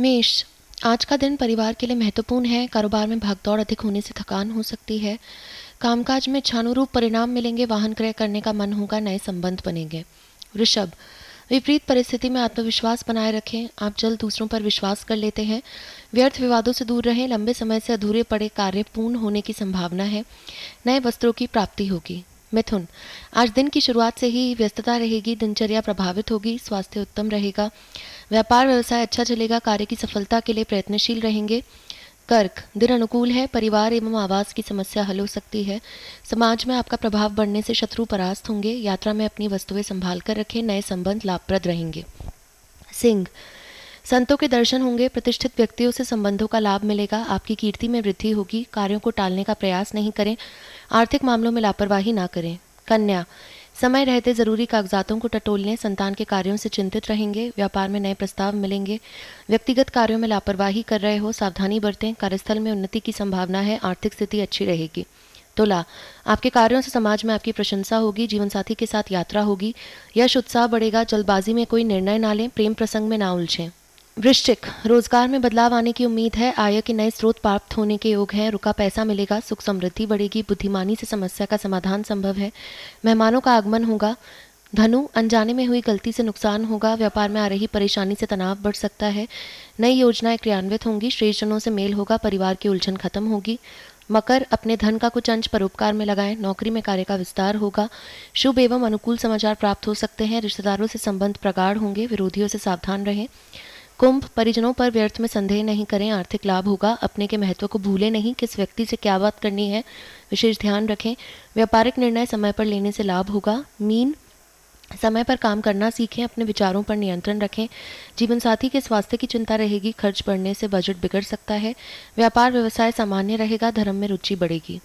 मेष आज का दिन परिवार के लिए महत्वपूर्ण है कारोबार में भागदौड़ अधिक होने से थकान हो सकती है कामकाज में इच्छानुरूप परिणाम मिलेंगे वाहन क्रय करने का मन होगा नए संबंध बनेंगे ऋषभ विपरीत परिस्थिति में आत्मविश्वास बनाए रखें आप जल्द दूसरों पर विश्वास कर लेते हैं व्यर्थ विवादों से दूर रहें लंबे समय से अधूरे पड़े कार्य पूर्ण होने की संभावना है नए वस्त्रों की प्राप्ति होगी मिथुन आज दिन की शुरुआत से ही व्यस्तता रहेगी दिनचर्या प्रभावित होगी स्वास्थ्य उत्तम रहेगा व्यापार व्यवसाय अच्छा चलेगा कार्य की सफलता के लिए प्रयत्नशील रहेंगे कर्क दिन अनुकूल है परिवार एवं आवास की समस्या हल हो सकती है समाज में आपका प्रभाव बढ़ने से शत्रु परास्त होंगे यात्रा में अपनी वस्तुएं संभाल कर रखें नए संबंध लाभप्रद रहेंगे सिंह संतों के दर्शन होंगे प्रतिष्ठित व्यक्तियों से संबंधों का लाभ मिलेगा आपकी कीर्ति में वृद्धि होगी कार्यों को टालने का प्रयास नहीं करें आर्थिक मामलों में लापरवाही ना करें कन्या समय रहते जरूरी कागजातों को टटोलने संतान के कार्यों से चिंतित रहेंगे व्यापार में नए प्रस्ताव मिलेंगे व्यक्तिगत कार्यों में लापरवाही कर रहे हो सावधानी बरतें कार्यस्थल में उन्नति की संभावना है आर्थिक स्थिति अच्छी रहेगी तुला आपके कार्यों से समाज में आपकी प्रशंसा होगी जीवनसाथी के साथ यात्रा होगी यश उत्साह बढ़ेगा जल्दबाजी में कोई निर्णय ना लें प्रेम प्रसंग में ना उलझें वृश्चिक रोजगार में बदलाव आने की उम्मीद है आय के नए स्रोत प्राप्त होने के योग हैं रुका पैसा मिलेगा सुख समृद्धि बढ़ेगी बुद्धिमानी से समस्या का समाधान संभव है मेहमानों का आगमन होगा धनु अनजाने में हुई गलती से नुकसान होगा व्यापार में आ रही परेशानी से तनाव बढ़ सकता है नई योजनाएं क्रियान्वित होंगी श्रेष्ठजनों से मेल होगा परिवार की उलझन खत्म होगी मकर अपने धन का कुछ अंश परोपकार में लगाएं नौकरी में कार्य का विस्तार होगा शुभ एवं अनुकूल समाचार प्राप्त हो सकते हैं रिश्तेदारों से संबंध प्रगाढ़ होंगे विरोधियों से सावधान रहें कुंभ परिजनों पर व्यर्थ में संदेह नहीं करें आर्थिक लाभ होगा अपने के महत्व को भूले नहीं किस व्यक्ति से क्या बात करनी है विशेष ध्यान रखें व्यापारिक निर्णय समय पर लेने से लाभ होगा मीन समय पर काम करना सीखें अपने विचारों पर नियंत्रण रखें जीवन साथी के स्वास्थ्य की चिंता रहेगी खर्च बढ़ने से बजट बिगड़ सकता है व्यापार व्यवसाय सामान्य रहेगा धर्म में रुचि बढ़ेगी